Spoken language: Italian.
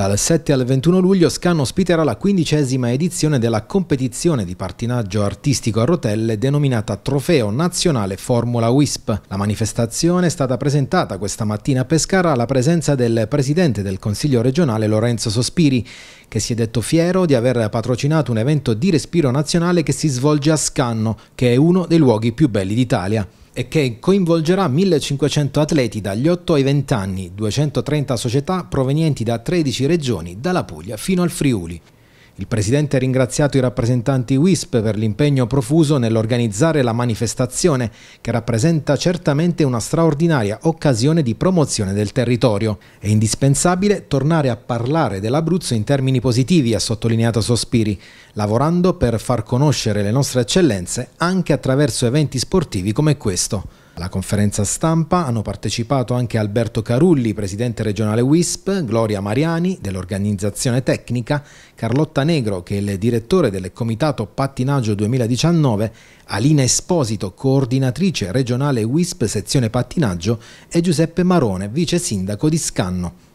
Dal 7 al 21 luglio Scanno ospiterà la quindicesima edizione della competizione di partinaggio artistico a rotelle denominata Trofeo Nazionale Formula WISP. La manifestazione è stata presentata questa mattina a Pescara alla presenza del presidente del Consiglio regionale Lorenzo Sospiri, che si è detto fiero di aver patrocinato un evento di respiro nazionale che si svolge a Scanno, che è uno dei luoghi più belli d'Italia e che coinvolgerà 1500 atleti dagli 8 ai 20 anni, 230 società provenienti da 13 regioni, dalla Puglia fino al Friuli. Il presidente ha ringraziato i rappresentanti WISP per l'impegno profuso nell'organizzare la manifestazione, che rappresenta certamente una straordinaria occasione di promozione del territorio. È indispensabile tornare a parlare dell'Abruzzo in termini positivi, ha sottolineato Sospiri, lavorando per far conoscere le nostre eccellenze anche attraverso eventi sportivi come questo. Alla conferenza stampa hanno partecipato anche Alberto Carulli, presidente regionale WISP, Gloria Mariani dell'organizzazione tecnica, Carlotta Negro che è il direttore del Comitato Pattinaggio 2019, Alina Esposito, coordinatrice regionale WISP sezione pattinaggio e Giuseppe Marone, vice sindaco di Scanno.